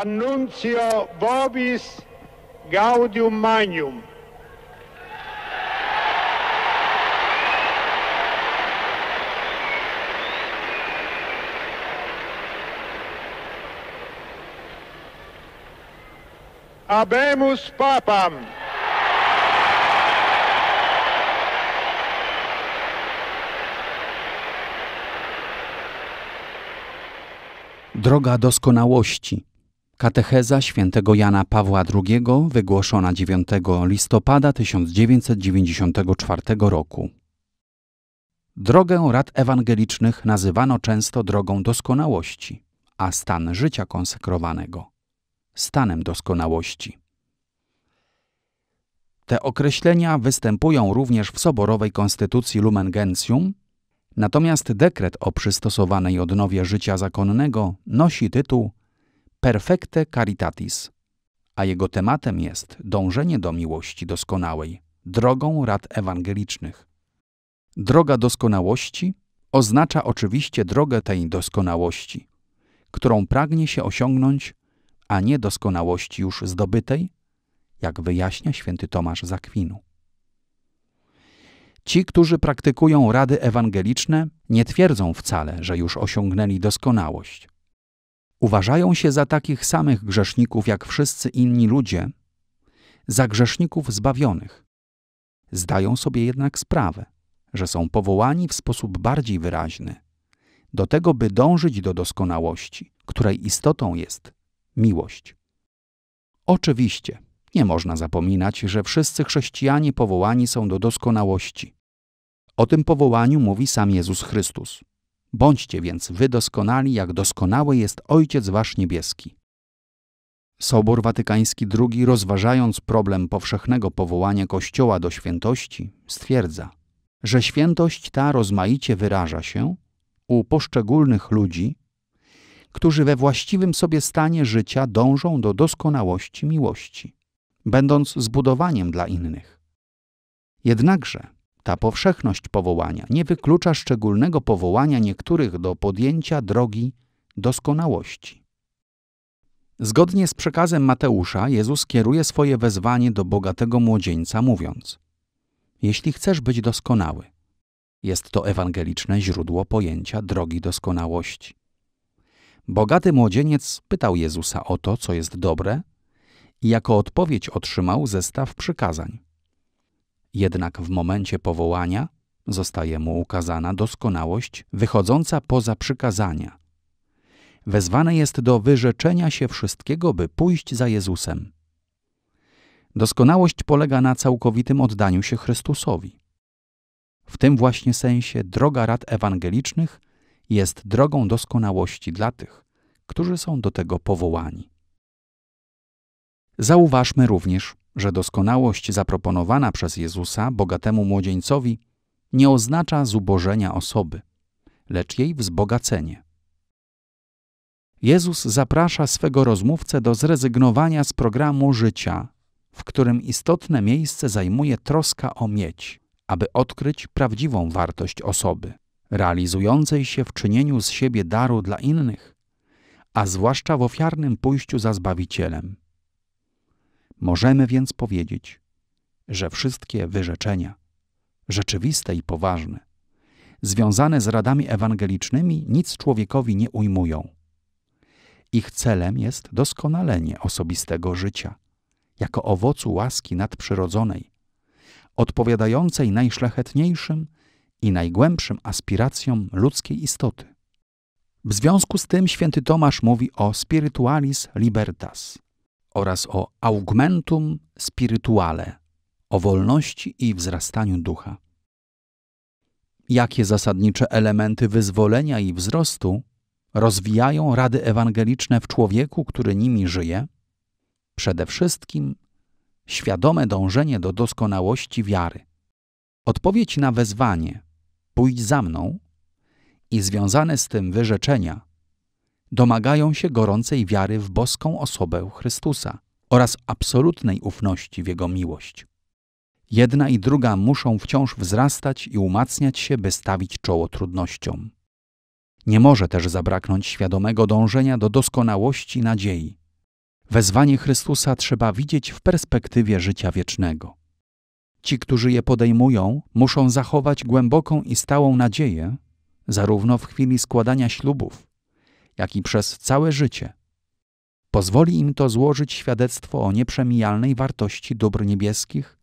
Annuncio Vobis Gaudium Magnum. Abemus Papam. Droga doskonałości. Katecheza świętego Jana Pawła II wygłoszona 9 listopada 1994 roku. Drogę rad ewangelicznych nazywano często drogą doskonałości, a stan życia konsekrowanego stanem doskonałości. Te określenia występują również w soborowej konstytucji Lumen Gentium, natomiast dekret o przystosowanej odnowie życia zakonnego nosi tytuł Perfecte Caritatis, a jego tematem jest dążenie do miłości doskonałej, drogą rad ewangelicznych. Droga doskonałości oznacza oczywiście drogę tej doskonałości, którą pragnie się osiągnąć, a nie doskonałości już zdobytej, jak wyjaśnia święty Tomasz Zakwinu. Ci, którzy praktykują rady ewangeliczne, nie twierdzą wcale, że już osiągnęli doskonałość. Uważają się za takich samych grzeszników jak wszyscy inni ludzie, za grzeszników zbawionych. Zdają sobie jednak sprawę, że są powołani w sposób bardziej wyraźny do tego, by dążyć do doskonałości, której istotą jest miłość. Oczywiście, nie można zapominać, że wszyscy chrześcijanie powołani są do doskonałości. O tym powołaniu mówi sam Jezus Chrystus. Bądźcie więc wy doskonali, jak doskonały jest Ojciec Wasz Niebieski. Sobor Watykański II, rozważając problem powszechnego powołania Kościoła do świętości, stwierdza, że świętość ta rozmaicie wyraża się u poszczególnych ludzi, którzy we właściwym sobie stanie życia dążą do doskonałości miłości, będąc zbudowaniem dla innych. Jednakże ta powszechność powołania nie wyklucza szczególnego powołania niektórych do podjęcia drogi doskonałości. Zgodnie z przekazem Mateusza, Jezus kieruje swoje wezwanie do bogatego młodzieńca, mówiąc: Jeśli chcesz być doskonały, jest to ewangeliczne źródło pojęcia drogi doskonałości. Bogaty młodzieniec pytał Jezusa o to, co jest dobre, i jako odpowiedź otrzymał zestaw przykazań jednak w momencie powołania zostaje mu ukazana doskonałość wychodząca poza przykazania. Wezwane jest do wyrzeczenia się wszystkiego, by pójść za Jezusem. Doskonałość polega na całkowitym oddaniu się Chrystusowi. W tym właśnie sensie droga rad ewangelicznych jest drogą doskonałości dla tych, którzy są do tego powołani. Zauważmy również, że doskonałość zaproponowana przez Jezusa bogatemu młodzieńcowi nie oznacza zubożenia osoby, lecz jej wzbogacenie. Jezus zaprasza swego rozmówcę do zrezygnowania z programu życia, w którym istotne miejsce zajmuje troska o mieć, aby odkryć prawdziwą wartość osoby, realizującej się w czynieniu z siebie daru dla innych, a zwłaszcza w ofiarnym pójściu za Zbawicielem. Możemy więc powiedzieć, że wszystkie wyrzeczenia, rzeczywiste i poważne, związane z radami ewangelicznymi, nic człowiekowi nie ujmują. Ich celem jest doskonalenie osobistego życia, jako owocu łaski nadprzyrodzonej, odpowiadającej najszlachetniejszym i najgłębszym aspiracjom ludzkiej istoty. W związku z tym święty Tomasz mówi o spiritualis libertas, oraz o augmentum spirituale, o wolności i wzrastaniu ducha. Jakie zasadnicze elementy wyzwolenia i wzrostu rozwijają rady ewangeliczne w człowieku, który nimi żyje? Przede wszystkim świadome dążenie do doskonałości wiary. Odpowiedź na wezwanie: pójdź za mną i związane z tym wyrzeczenia domagają się gorącej wiary w boską osobę Chrystusa oraz absolutnej ufności w Jego miłość. Jedna i druga muszą wciąż wzrastać i umacniać się, by stawić czoło trudnościom. Nie może też zabraknąć świadomego dążenia do doskonałości nadziei. Wezwanie Chrystusa trzeba widzieć w perspektywie życia wiecznego. Ci, którzy je podejmują, muszą zachować głęboką i stałą nadzieję, zarówno w chwili składania ślubów, jak i przez całe życie. Pozwoli im to złożyć świadectwo o nieprzemijalnej wartości dóbr niebieskich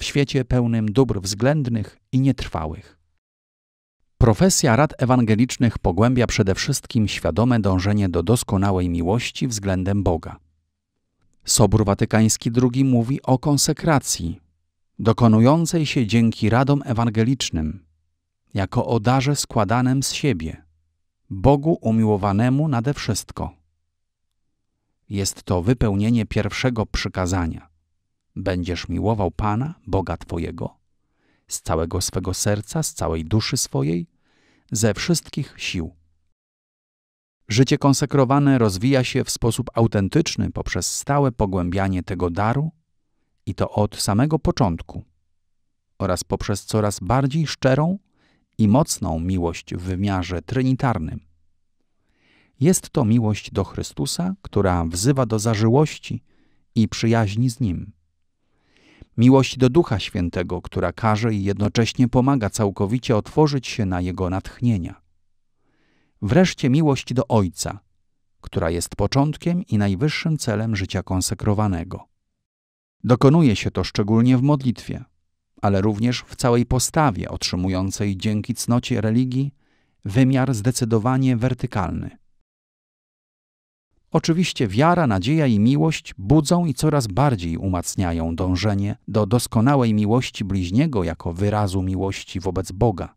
w świecie pełnym dóbr względnych i nietrwałych. Profesja rad ewangelicznych pogłębia przede wszystkim świadome dążenie do doskonałej miłości względem Boga. Sobór Watykański II mówi o konsekracji, dokonującej się dzięki radom ewangelicznym, jako o darze składanym z siebie – Bogu umiłowanemu nade wszystko. Jest to wypełnienie pierwszego przykazania. Będziesz miłował Pana, Boga Twojego, z całego swego serca, z całej duszy swojej, ze wszystkich sił. Życie konsekrowane rozwija się w sposób autentyczny poprzez stałe pogłębianie tego daru i to od samego początku oraz poprzez coraz bardziej szczerą i mocną miłość w wymiarze trinitarnym. Jest to miłość do Chrystusa, która wzywa do zażyłości i przyjaźni z Nim. Miłość do Ducha Świętego, która każe i jednocześnie pomaga całkowicie otworzyć się na Jego natchnienia. Wreszcie miłość do Ojca, która jest początkiem i najwyższym celem życia konsekrowanego. Dokonuje się to szczególnie w modlitwie – ale również w całej postawie otrzymującej dzięki cnocie religii wymiar zdecydowanie wertykalny. Oczywiście wiara, nadzieja i miłość budzą i coraz bardziej umacniają dążenie do doskonałej miłości bliźniego jako wyrazu miłości wobec Boga.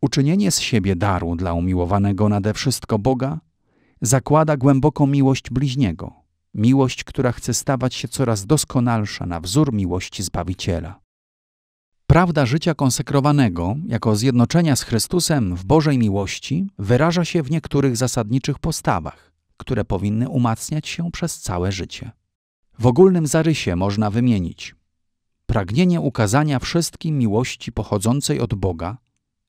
Uczynienie z siebie daru dla umiłowanego nade wszystko Boga zakłada głęboką miłość bliźniego – miłość, która chce stawać się coraz doskonalsza na wzór miłości Zbawiciela. Prawda życia konsekrowanego, jako zjednoczenia z Chrystusem w Bożej miłości, wyraża się w niektórych zasadniczych postawach, które powinny umacniać się przez całe życie. W ogólnym zarysie można wymienić pragnienie ukazania wszystkim miłości pochodzącej od Boga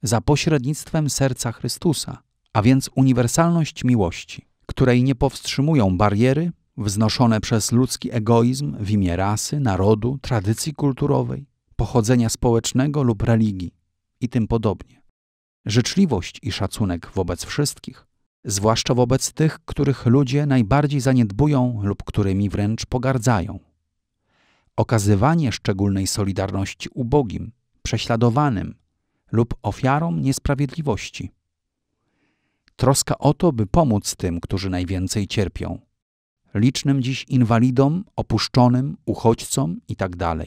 za pośrednictwem serca Chrystusa, a więc uniwersalność miłości, której nie powstrzymują bariery wznoszone przez ludzki egoizm w imię rasy, narodu, tradycji kulturowej, pochodzenia społecznego lub religii i tym podobnie. Życzliwość i szacunek wobec wszystkich, zwłaszcza wobec tych, których ludzie najbardziej zaniedbują lub którymi wręcz pogardzają. Okazywanie szczególnej solidarności ubogim, prześladowanym lub ofiarom niesprawiedliwości. Troska o to, by pomóc tym, którzy najwięcej cierpią licznym dziś inwalidom, opuszczonym, uchodźcom itd. Tak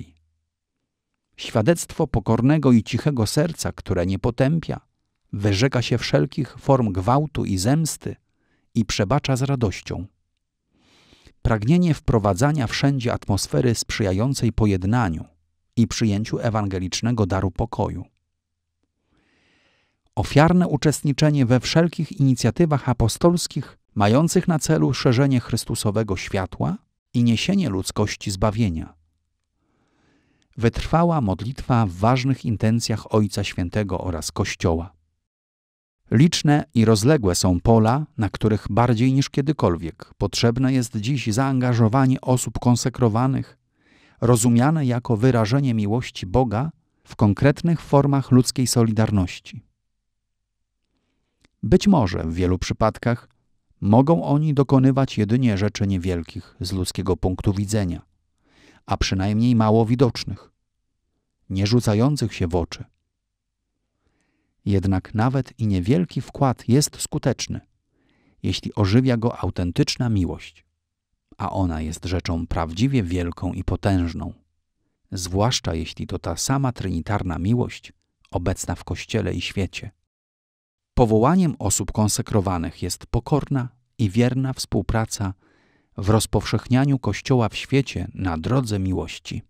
Świadectwo pokornego i cichego serca, które nie potępia, wyrzeka się wszelkich form gwałtu i zemsty i przebacza z radością. Pragnienie wprowadzania wszędzie atmosfery sprzyjającej pojednaniu i przyjęciu ewangelicznego daru pokoju. Ofiarne uczestniczenie we wszelkich inicjatywach apostolskich mających na celu szerzenie Chrystusowego światła i niesienie ludzkości zbawienia. Wytrwała modlitwa w ważnych intencjach Ojca Świętego oraz Kościoła. Liczne i rozległe są pola, na których bardziej niż kiedykolwiek potrzebne jest dziś zaangażowanie osób konsekrowanych, rozumiane jako wyrażenie miłości Boga w konkretnych formach ludzkiej solidarności. Być może w wielu przypadkach mogą oni dokonywać jedynie rzeczy niewielkich z ludzkiego punktu widzenia, a przynajmniej mało widocznych, nie rzucających się w oczy. Jednak nawet i niewielki wkład jest skuteczny, jeśli ożywia go autentyczna miłość, a ona jest rzeczą prawdziwie wielką i potężną, zwłaszcza jeśli to ta sama trinitarna miłość obecna w Kościele i świecie Powołaniem osób konsekrowanych jest pokorna i wierna współpraca w rozpowszechnianiu Kościoła w świecie na drodze miłości.